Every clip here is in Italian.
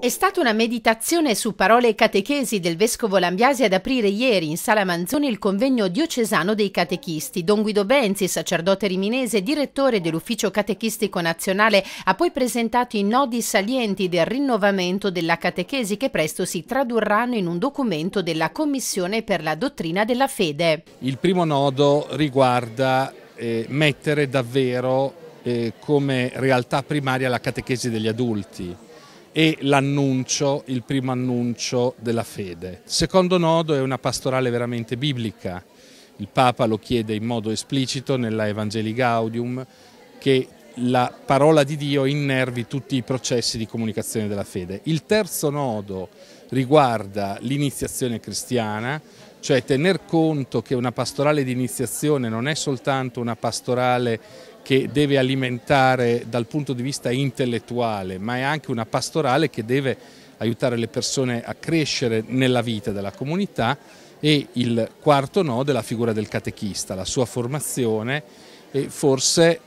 È stata una meditazione su parole e catechesi del vescovo Lambiasi ad aprire ieri in Sala Manzoni il convegno diocesano dei catechisti. Don Guido Benzi, sacerdote riminese, e direttore dell'Ufficio Catechistico Nazionale, ha poi presentato i nodi salienti del rinnovamento della catechesi che presto si tradurranno in un documento della Commissione per la dottrina della fede. Il primo nodo riguarda eh, mettere davvero eh, come realtà primaria la catechesi degli adulti e l'annuncio, il primo annuncio della fede. Il secondo nodo è una pastorale veramente biblica. Il Papa lo chiede in modo esplicito nella Evangelii Gaudium che la parola di Dio innervi tutti i processi di comunicazione della fede. Il terzo nodo riguarda l'iniziazione cristiana, cioè tener conto che una pastorale di iniziazione non è soltanto una pastorale che deve alimentare dal punto di vista intellettuale, ma è anche una pastorale che deve aiutare le persone a crescere nella vita della comunità e il quarto no della figura del catechista, la sua formazione e forse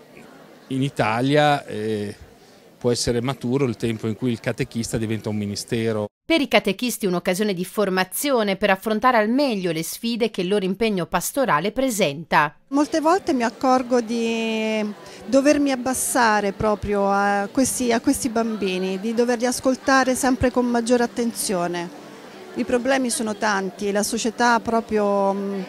in Italia... Eh, può essere maturo il tempo in cui il catechista diventa un ministero. Per i catechisti un'occasione di formazione per affrontare al meglio le sfide che il loro impegno pastorale presenta. Molte volte mi accorgo di dovermi abbassare proprio a questi, a questi bambini, di doverli ascoltare sempre con maggiore attenzione. I problemi sono tanti, la società proprio, mm,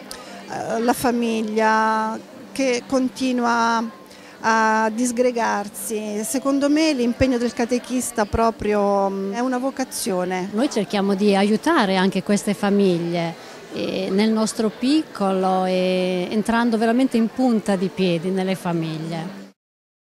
eh, la famiglia che continua a disgregarsi. Secondo me l'impegno del catechista proprio mm, è una vocazione. Noi cerchiamo di aiutare anche queste famiglie nel nostro piccolo e entrando veramente in punta di piedi nelle famiglie.